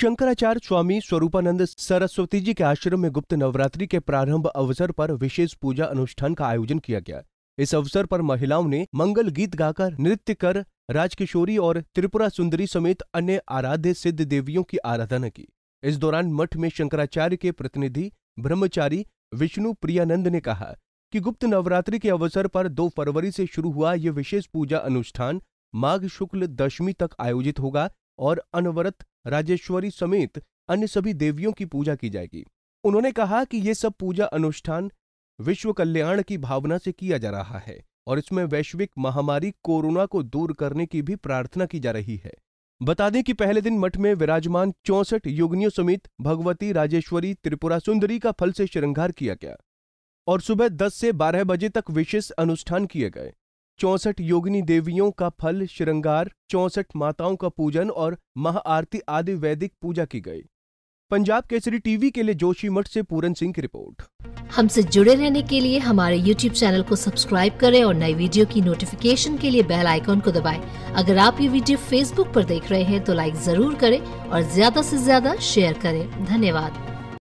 शंकराचार्य स्वामी स्वरूपानंद सरस्वती जी के आश्रम में गुप्त नवरात्रि के प्रारंभ अवसर पर विशेष पूजा अनुष्ठान का आयोजन किया गया इस अवसर पर महिलाओं ने मंगल गीत गाकर नृत्य कर राजकिशोरी और त्रिपुरा सुंदरी समेत अन्य आराध्य सिद्ध देवियों की आराधना की इस दौरान मठ में शंकराचार्य के प्रतिनिधि ब्रह्मचारी विष्णु प्रियानंद ने कहा कि गुप्त नवरात्रि के अवसर पर 2 फरवरी से शुरू हुआ यह विशेष पूजा अनुष्ठान माघ शुक्ल दशमी तक आयोजित होगा और अनवरत राजेश्वरी समेत अन्य सभी देवियों की पूजा की जाएगी उन्होंने कहा कि ये सब पूजा अनुष्ठान विश्व कल्याण की भावना से किया जा रहा है और इसमें वैश्विक महामारी कोरोना को दूर करने की भी प्रार्थना की जा रही है बता दें कि पहले दिन मठ में विराजमान चौसठ योगिनियों समेत भगवती राजेश्वरी त्रिपुरा सुंदरी का फल से श्रृंगार किया गया और सुबह 10 से 12 बजे तक विशेष अनुष्ठान किए गए चौसठ योगिनी देवियों का फल श्रृंगार चौसठ माताओं का पूजन और महाआरती आदि वैदिक पूजा की गई पंजाब केसरी टीवी के लिए जोशी मठ से पूरन सिंह की रिपोर्ट हमसे जुड़े रहने के लिए हमारे यूट्यूब चैनल को सब्सक्राइब करें और नई वीडियो की नोटिफिकेशन के लिए बेल आइकॉन को दबाएं। अगर आप ये वीडियो फेसबुक पर देख रहे हैं तो लाइक जरूर करें और ज्यादा से ज्यादा शेयर करें धन्यवाद